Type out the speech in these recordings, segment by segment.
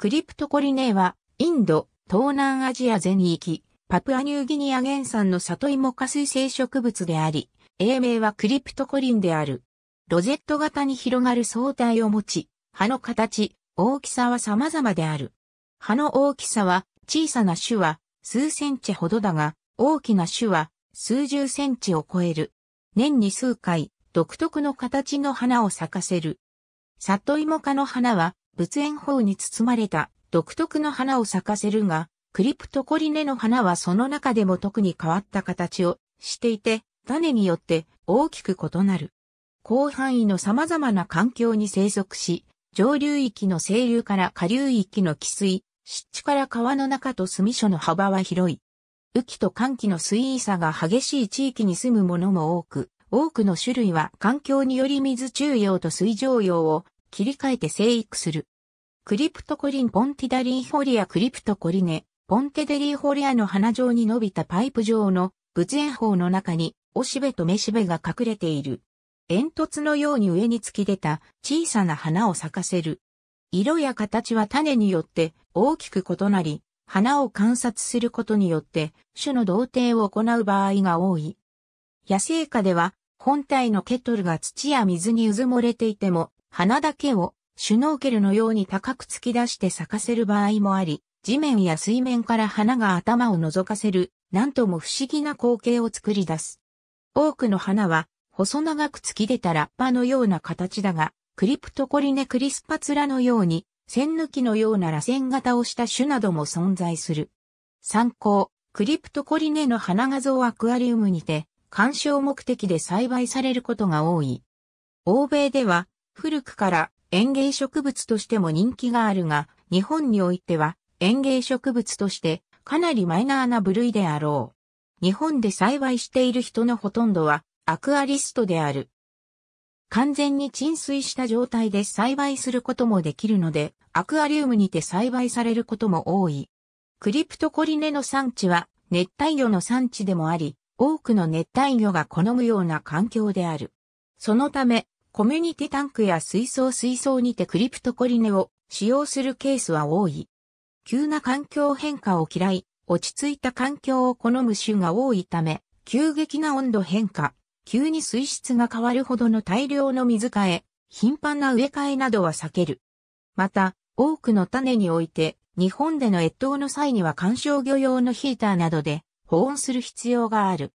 クリプトコリネーは、インド、東南アジア全域、パプアニューギニア原産の里芋下水生植物であり、英名はクリプトコリンである。ロゼット型に広がる相対を持ち、葉の形、大きさは様々である。葉の大きさは、小さな種は数センチほどだが、大きな種は数十センチを超える。年に数回、独特の形の花を咲かせる。里芋科の花は、仏炎法に包まれた独特の花を咲かせるが、クリプトコリネの花はその中でも特に変わった形をしていて、種によって大きく異なる。広範囲の様々な環境に生息し、上流域の清流から下流域の汽水、湿地から川の中と住所の幅は広い。雨季と寒季の水位差が激しい地域に住むものも多く、多くの種類は環境により水中用と水上用を切り替えて生育する。クリプトコリンポンティダリーホリアクリプトコリネ、ポンテデリーホリアの花状に伸びたパイプ状の仏炎法の中に、おしべとめしべが隠れている。煙突のように上に突き出た小さな花を咲かせる。色や形は種によって大きく異なり、花を観察することによって種の同定を行う場合が多い。野生下では本体のケトルが土や水に渦漏もれていても花だけをシュノーケルのように高く突き出して咲かせる場合もあり、地面や水面から花が頭を覗かせる、なんとも不思議な光景を作り出す。多くの花は、細長く突き出たラッパのような形だが、クリプトコリネクリスパツラのように、線抜きのような螺旋型をした種なども存在する。参考、クリプトコリネの花画像アクアリウムにて、鑑賞目的で栽培されることが多い。欧米では、古くから園芸植物としても人気があるが、日本においては園芸植物としてかなりマイナーな部類であろう。日本で栽培している人のほとんどはアクアリストである。完全に浸水した状態で栽培することもできるので、アクアリウムにて栽培されることも多い。クリプトコリネの産地は熱帯魚の産地でもあり、多くの熱帯魚が好むような環境である。そのため、コミュニティタンクや水槽水槽にてクリプトコリネを使用するケースは多い。急な環境変化を嫌い、落ち着いた環境を好む種が多いため、急激な温度変化、急に水質が変わるほどの大量の水替え、頻繁な植え替えなどは避ける。また、多くの種において、日本での越冬の際には観賞魚用のヒーターなどで保温する必要がある。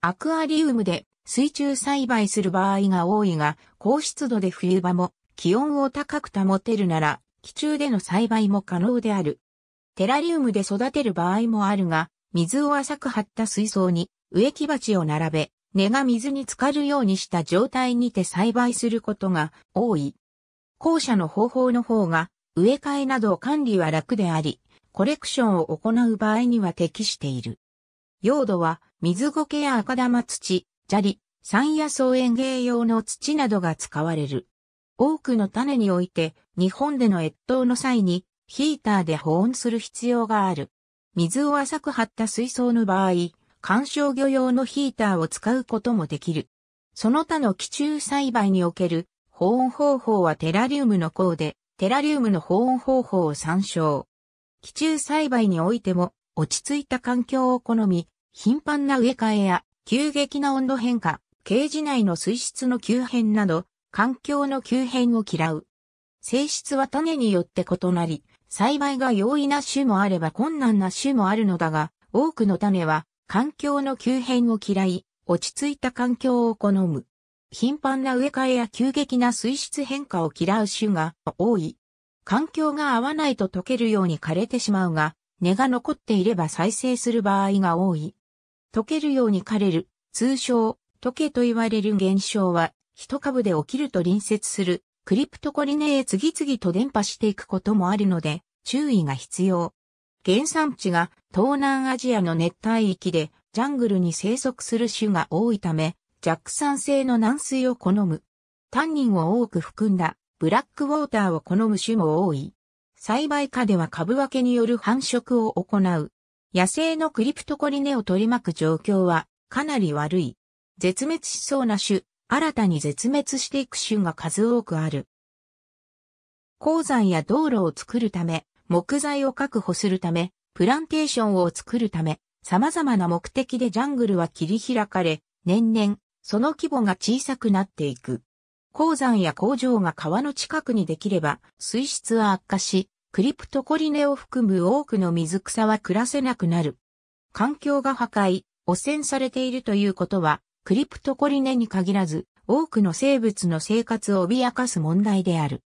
アクアリウムで水中栽培する場合が多いが、高湿度で冬場も気温を高く保てるなら、気中での栽培も可能である。テラリウムで育てる場合もあるが、水を浅く張った水槽に植木鉢を並べ、根が水に浸かるようにした状態にて栽培することが多い。後者の方法の方が植え替えなど管理は楽であり、コレクションを行う場合には適している。用土は水苔や赤玉土、砂利、山野草園芸用の土などが使われる。多くの種において、日本での越冬の際に、ヒーターで保温する必要がある。水を浅く張った水槽の場合、観賞魚用のヒーターを使うこともできる。その他の基中栽培における保温方法はテラリウムの項で、テラリウムの保温方法を参照。基中栽培においても、落ち着いた環境を好み、頻繁な植え替えや急激な温度変化、ケージ内の水質の急変など、環境の急変を嫌う。性質は種によって異なり、栽培が容易な種もあれば困難な種もあるのだが、多くの種は環境の急変を嫌い、落ち着いた環境を好む。頻繁な植え替えや急激な水質変化を嫌う種が多い。環境が合わないと溶けるように枯れてしまうが、根が残っていれば再生する場合が多い。溶けるように枯れる、通称、溶けと言われる現象は、一株で起きると隣接する、クリプトコリネへ次々と伝播していくこともあるので、注意が必要。原産地が東南アジアの熱帯域で、ジャングルに生息する種が多いため、弱酸性の軟水を好む。タンニンを多く含んだ、ブラックウォーターを好む種も多い。栽培下では株分けによる繁殖を行う。野生のクリプトコリネを取り巻く状況はかなり悪い。絶滅しそうな種、新たに絶滅していく種が数多くある。鉱山や道路を作るため、木材を確保するため、プランテーションを作るため、様々な目的でジャングルは切り開かれ、年々、その規模が小さくなっていく。鉱山や工場が川の近くにできれば、水質は悪化し、クリプトコリネを含む多くの水草は暮らせなくなる。環境が破壊、汚染されているということは、クリプトコリネに限らず、多くの生物の生活を脅かす問題である。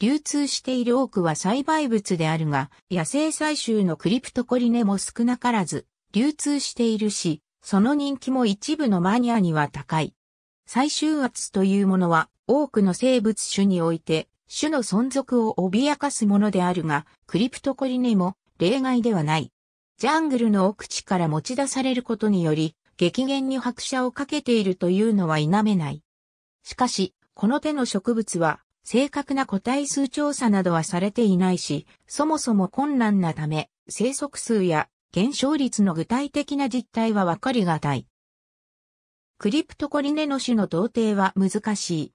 流通している多くは栽培物であるが、野生採集のクリプトコリネも少なからず、流通しているし、その人気も一部のマニアには高い。採集圧というものは、多くの生物種において、種の存続を脅かすものであるが、クリプトコリネも例外ではない。ジャングルの奥地から持ち出されることにより、激減に拍車をかけているというのは否めない。しかし、この手の植物は、正確な個体数調査などはされていないし、そもそも困難なため、生息数や減少率の具体的な実態はわかりがたい。クリプトコリネの種の同定は難しい。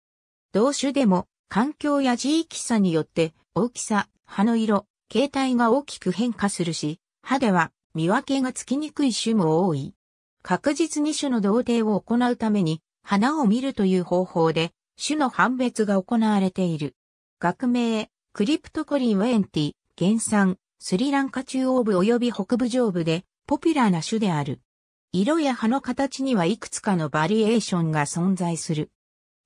同種でも環境や地域差によって大きさ、葉の色、形態が大きく変化するし、葉では見分けがつきにくい種も多い。確実に種の同定を行うために、花を見るという方法で、種の判別が行われている。学名、クリプトコリン・ウェンティ、原産、スリランカ中央部及び北部上部で、ポピュラーな種である。色や葉の形にはいくつかのバリエーションが存在する。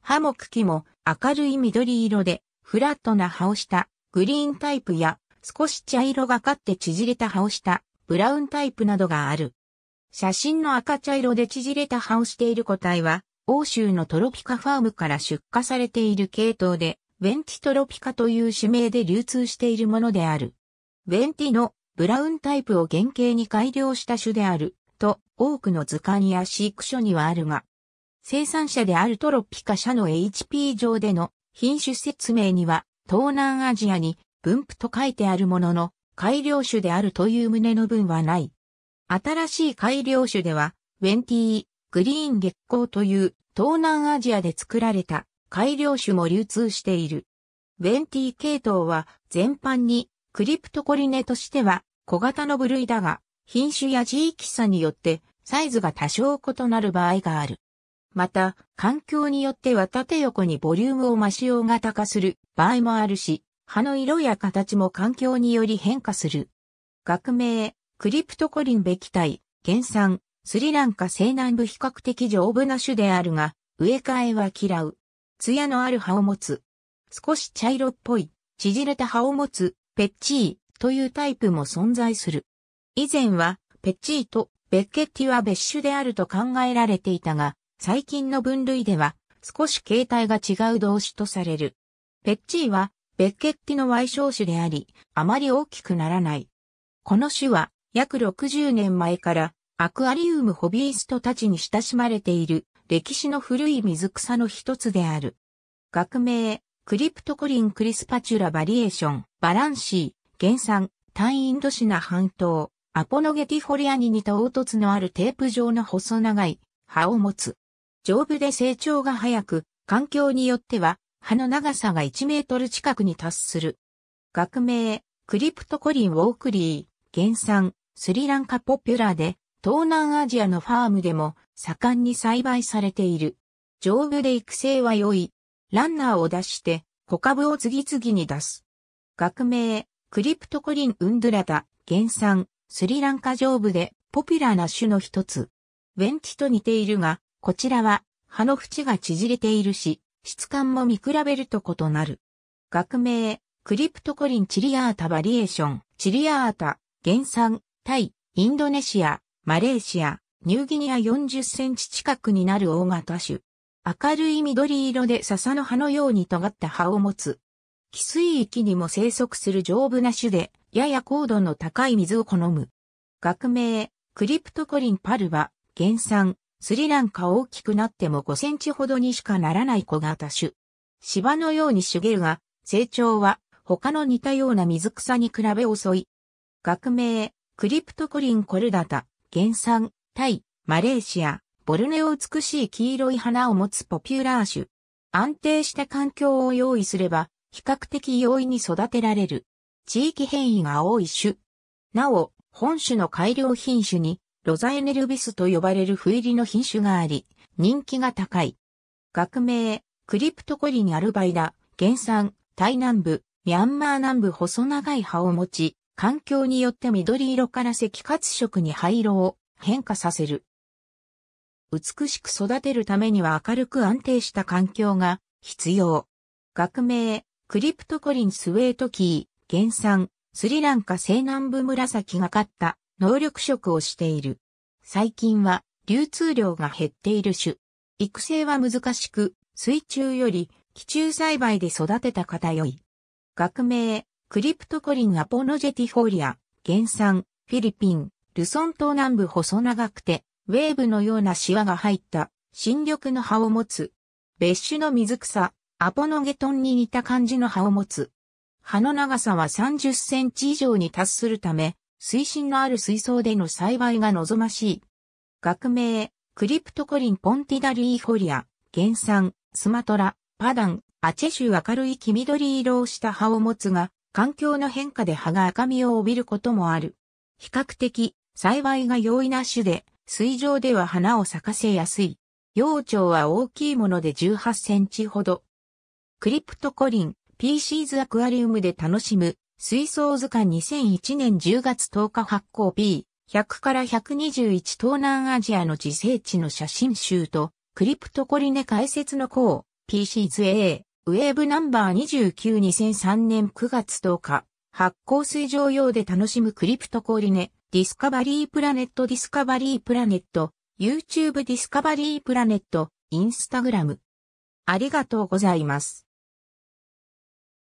葉も茎も明るい緑色で、フラットな葉をしたグリーンタイプや、少し茶色がかって縮れた葉をしたブラウンタイプなどがある。写真の赤茶色で縮れた葉をしている個体は、欧州のトロピカファームから出荷されている系統で、ウェンティトロピカという種名で流通しているものである。ウェンティのブラウンタイプを原型に改良した種である、と多くの図鑑や飼育書にはあるが、生産者であるトロピカ社の HP 上での品種説明には、東南アジアに分布と書いてあるものの、改良種であるという旨の文はない。新しい改良種では、ウェンティー、グリーン月光という東南アジアで作られた改良種も流通している。ウェンティー系統は全般にクリプトコリネとしては小型の部類だが、品種や地域差によってサイズが多少異なる場合がある。また、環境によっては縦横にボリュームを増しようがする場合もあるし、葉の色や形も環境により変化する。学名、クリプトコリンベキタイ、原産、スリランカ西南部比較的丈夫な種であるが、植え替えは嫌う。艶のある葉を持つ。少し茶色っぽい、縮れた葉を持つ、ペッチーというタイプも存在する。以前は、ペッチーとベッケッティは別種であると考えられていたが、最近の分類では、少し形態が違う動詞とされる。ペッチーは、ベッケッティの歪小種であり、あまり大きくならない。この種は、約60年前から、アクアリウムホビーストたちに親しまれている、歴史の古い水草の一つである。学名、クリプトコリンクリスパチュラバリエーション、バランシー、原産、タイインドシナ半島、アポノゲティフォリアに似た凹凸のあるテープ状の細長い葉を持つ。丈夫で成長が早く、環境によっては、葉の長さが1メートル近くに達する。学名、クリプトコリン・ウォークリー、原産、スリランカポピュラーで、東南アジアのファームでも盛んに栽培されている。丈夫で育成は良い。ランナーを出して、小株を次々に出す。学名、クリプトコリン・ウンドゥラタ、原産、スリランカ上部でポピュラーな種の一つ。ウェンチと似ているが、こちらは、葉の縁が縮れているし、質感も見比べると異なる。学名、クリプトコリンチリアータバリエーション、チリアータ、原産、タイ、インドネシア、マレーシア、ニューギニア40センチ近くになる大型種。明るい緑色で笹の葉のように尖った葉を持つ。寄水域にも生息する丈夫な種で、やや高度の高い水を好む。学名、クリプトコリンパルバ、原産、スリランカ大きくなっても5センチほどにしかならない小型種。芝のように茂るが、成長は他の似たような水草に比べ遅い。学名、クリプトコリンコルダタ、原産、タイ、マレーシア、ボルネオ美しい黄色い花を持つポピュラー種。安定した環境を用意すれば、比較的容易に育てられる。地域変異が多い種。なお、本種の改良品種にロザエネルビスと呼ばれる斑入りの品種があり、人気が高い。学名、クリプトコリンアルバイダ、原産、タイ南部、ミャンマー南部細長い葉を持ち、環境によって緑色から赤褐色に灰色を変化させる。美しく育てるためには明るく安定した環境が必要。学名、クリプトコリンスウェートキー、原産、スリランカ西南部紫がかった能力職をしている。最近は流通量が減っている種。育成は難しく、水中より気中栽培で育てた方よい。学名、クリプトコリンアポノジェティフォリア、原産、フィリピン、ルソン島南部細長くて、ウェーブのようなシワが入った、新緑の葉を持つ。別種の水草、アポノゲトンに似た感じの葉を持つ。葉の長さは30センチ以上に達するため、水深のある水槽での栽培が望ましい。学名、クリプトコリンポンティダリーフォリア、原産、スマトラ、パダン、アチェ州明るい黄緑色をした葉を持つが、環境の変化で葉が赤みを帯びることもある。比較的、栽培が容易な種で、水上では花を咲かせやすい。幼鳥は大きいもので18センチほど。クリプトコリン、PC's アクアリウムで楽しむ水槽図鑑2001年10月10日発行 b 100から121東南アジアの自生地の写真集と、クリプトコリネ解説の項、PC 図 A、ウェーブナンバー292003年9月10日、発行水上用で楽しむクリプトコリネ、ディスカバリープラネットディスカバリープラネット、YouTube ディスカバリープラネット、インスタグラム。ありがとうございます。